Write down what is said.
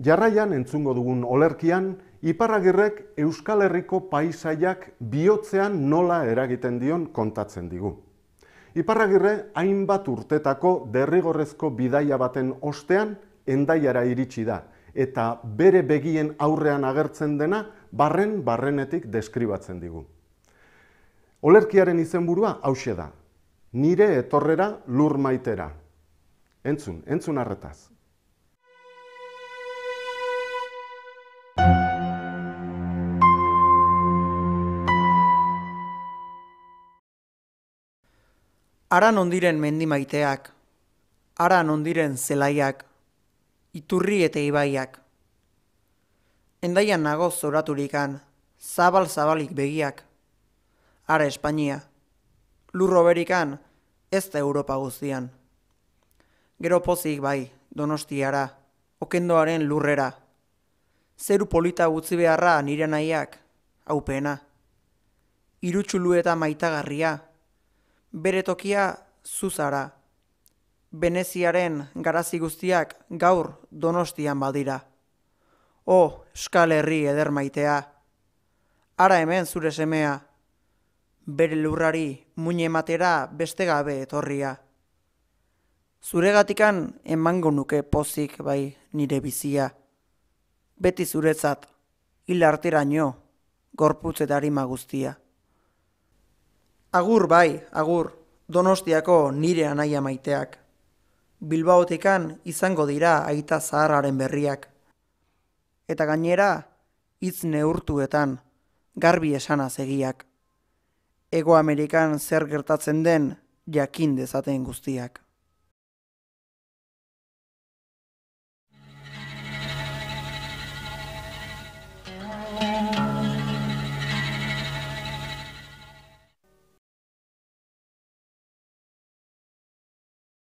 Jarraian entzungo dugun olerkian, Iparragirrek Euskal Herriko paisaiak bihotzean nola eragiten dion kontatzen digu. Iparragirre hainbat urtetako derrigorrezko bidaia baten ostean endaiara iritsi da, eta bere begien aurrean agertzen dena barren barrenetik deskribatzen digu. Olerkiaren izenburua hause da, nire etorrera lur maitera. Entzun, entzun arretaz. Aran ondiren mendimaiteak, aran ondiren zelaiak, iturri eta ibaiak. Endaian nago zoraturikan, zabal-zabalik begiak. Ara Espainia, lurro berikan, ez da Europa guztian. Gero pozik bai, donostiara, okendoaren lurrera. Zeru polita gutzi beharra nire nahiak, aupena, Irutxulu eta maitagarria, bere tokia zuzara. Veneziaren garazi guztiak gaur donostian badira. O, oh, eskal herri eder maitea. Ara hemen zure semea. Bere lurrari muine ematera beste gabe etorria. Zure gatikan emango nuke pozik bai nire bizia. Beti zuretzat, hilartera nio, gorputzetari guztia. Agur bai, agur, donostiako nire anaia maiteak. Bilbaotekan izango dira aita zahararen berriak. Eta gainera, hitz neurtuetan, garbi esana zegiak. Ego Amerikan zer gertatzen den jakin dezaten guztiak.